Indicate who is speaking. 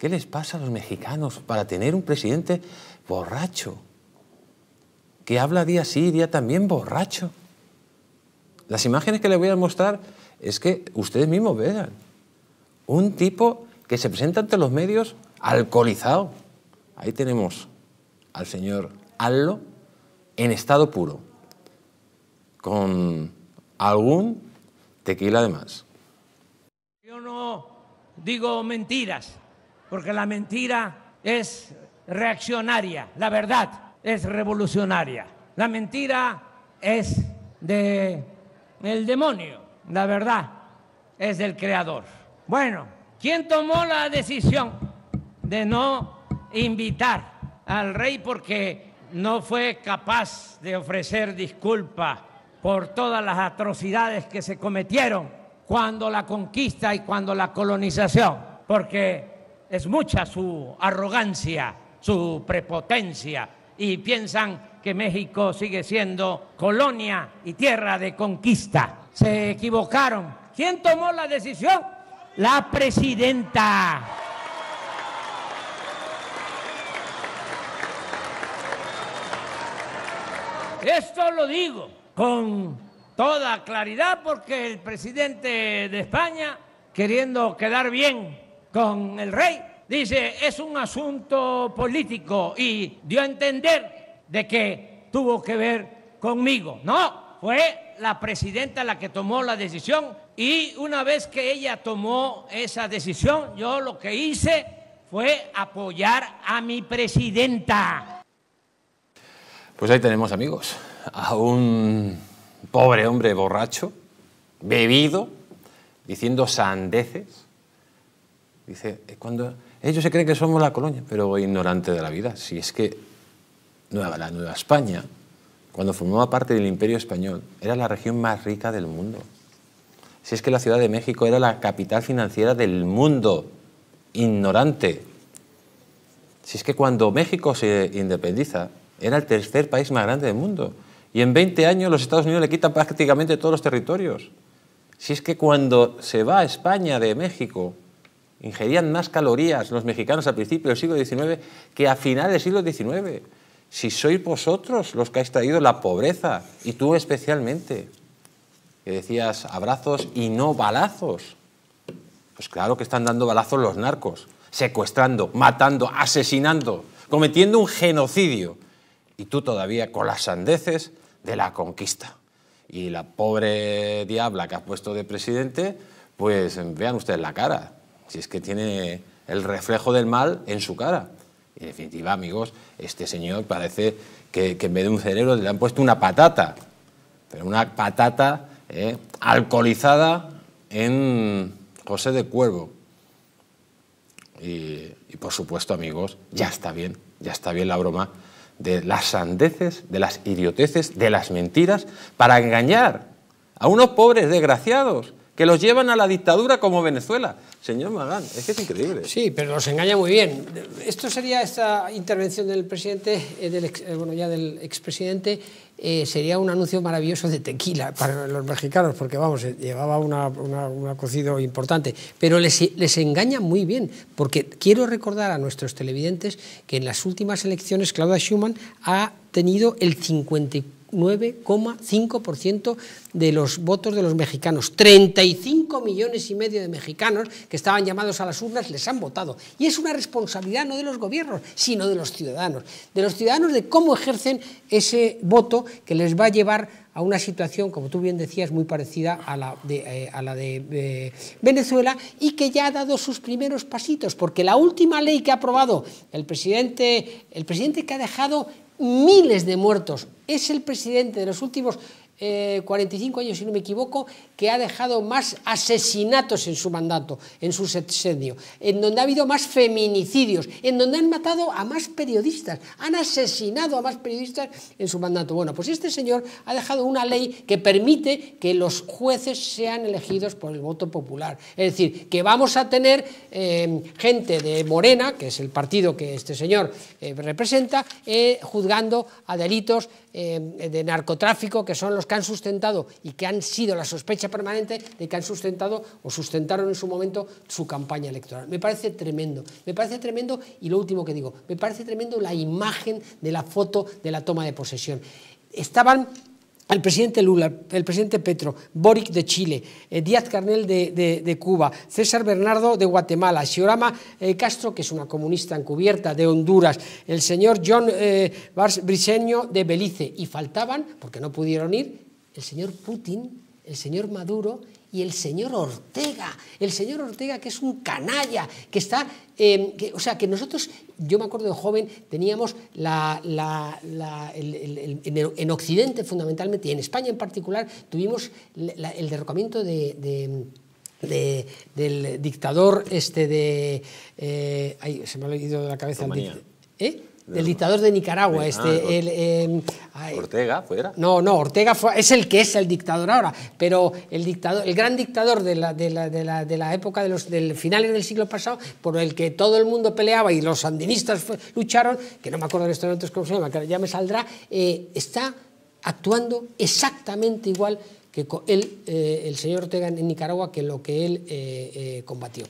Speaker 1: ¿Qué les pasa a los mexicanos para tener un presidente borracho? Que habla día sí, día también borracho. Las imágenes que les voy a mostrar es que ustedes mismos vean. Un tipo que se presenta ante los medios alcoholizado. Ahí tenemos al señor Allo en estado puro, con algún tequila de más.
Speaker 2: Yo no digo mentiras porque la mentira es reaccionaria, la verdad es revolucionaria. La mentira es del demonio, la verdad es del creador. Bueno, ¿quién tomó la decisión de no invitar al rey porque no fue capaz de ofrecer disculpa por todas las atrocidades que se cometieron cuando la conquista y cuando la colonización? Porque es mucha su arrogancia, su prepotencia, y piensan que México sigue siendo colonia y tierra de conquista. Se equivocaron. ¿Quién tomó la decisión? La presidenta. Esto lo digo con toda claridad porque el presidente de España, queriendo quedar bien con el rey. Dice, es un asunto político y dio a entender de que tuvo que ver conmigo. No, fue la presidenta la que tomó la decisión y una vez que ella tomó esa decisión, yo lo que hice fue apoyar a mi presidenta.
Speaker 1: Pues ahí tenemos amigos, a un pobre hombre borracho, bebido, diciendo sandeces Dice, cuando ellos se creen que somos la colonia, pero ignorante de la vida. Si es que nueva, la Nueva España, cuando formaba parte del Imperio Español, era la región más rica del mundo. Si es que la Ciudad de México era la capital financiera del mundo, ignorante. Si es que cuando México se independiza, era el tercer país más grande del mundo. Y en 20 años los Estados Unidos le quitan prácticamente todos los territorios. Si es que cuando se va a España de México, Ingerían más calorías los mexicanos al principio del siglo XIX que a finales del siglo XIX. Si sois vosotros los que habéis traído la pobreza, y tú especialmente, que decías abrazos y no balazos. Pues claro que están dando balazos los narcos, secuestrando, matando, asesinando, cometiendo un genocidio. Y tú todavía con las sandeces de la conquista. Y la pobre diabla que has puesto de presidente, pues vean ustedes la cara. Si es que tiene el reflejo del mal en su cara. En definitiva, amigos, este señor parece que, en vez de un cerebro le han puesto una patata, pero una patata eh, alcoholizada en José de Cuervo. Y, y, por supuesto, amigos, ya está bien, ya está bien la broma de las sandeces, de las idioteces, de las mentiras, para engañar a unos pobres desgraciados que los llevan a la dictadura como Venezuela. Señor Magán, es que es increíble. Sí,
Speaker 3: pero los engaña muy bien. Esto sería esta intervención del presidente, eh, del eh, bueno, ya del expresidente, eh, sería un anuncio maravilloso de tequila para los mexicanos, porque vamos, llevaba una, una, cocido importante. Pero les, engaña muy bien, porque quiero recordar a nuestros televidentes que en las últimas elecciones Claudia Schumann ha tenido el 54 9,5% de los votos de los mexicanos. 35 millones y medio de mexicanos que estaban llamados a las urnas les han votado. Y es una responsabilidad no de los gobiernos, sino de los ciudadanos. De los ciudadanos de cómo ejercen ese voto que les va a llevar a una situación, como tú bien decías, muy parecida a la de, eh, a la de eh, Venezuela y que ya ha dado sus primeros pasitos, porque la última ley que ha aprobado el presidente, el presidente que ha dejado miles de muertos. Es el presidente de los últimos 45 eh, años, si no me equivoco, que ha dejado más asesinatos en su mandato, en su sexenio, en donde ha habido más feminicidios, en donde han matado a más periodistas, han asesinado a más periodistas en su mandato. Bueno, pues este señor ha dejado una ley que permite que los jueces sean elegidos por el voto popular. Es decir, que vamos a tener em, gente de Morena, que es el partido que este señor eh, representa, eh, juzgando a delitos eh, de narcotráfico que son los que han sustentado y que han sido la sospecha permanente de que han sustentado o sustentaron en su momento su campaña electoral. Me parece tremendo, me parece tremendo y lo último que digo, me parece tremendo la imagen de la foto de la toma de posesión. Estaban el presidente Lula, el presidente Petro, Boric de Chile, eh, Díaz Carnel de, Cuba, César Bernardo de Guatemala, Xiorama eh, Castro, que es una comunista encubierta de Honduras, el señor John eh, Briseño de Belice, y faltaban, porque no pudieron ir, el señor Putin, el señor Maduro y el señor Ortega, el señor Ortega que es un canalla, que está, eh, o sea, que nosotros, yo me acuerdo de joven, teníamos la, en Occidente fundamentalmente, y en España en particular, tuvimos el derrocamiento del dictador este de... Eh, se me ha leído de la cabeza. ¿Eh? del dictador de Nicaragua, este, ah, el, em,
Speaker 1: Ortega, ¿fuera?
Speaker 3: No, no, Ortega fue, es el que es el dictador ahora, pero el dictador, el gran dictador de la, de la, época de los del finales del siglo pasado, por el que todo el mundo peleaba y los sandinistas lucharon, que no me acuerdo de esto cómo se llama, ya me saldrá, eh, está actuando exactamente igual que eh, el señor Ortega en Nicaragua, que lo que él eh, combatió.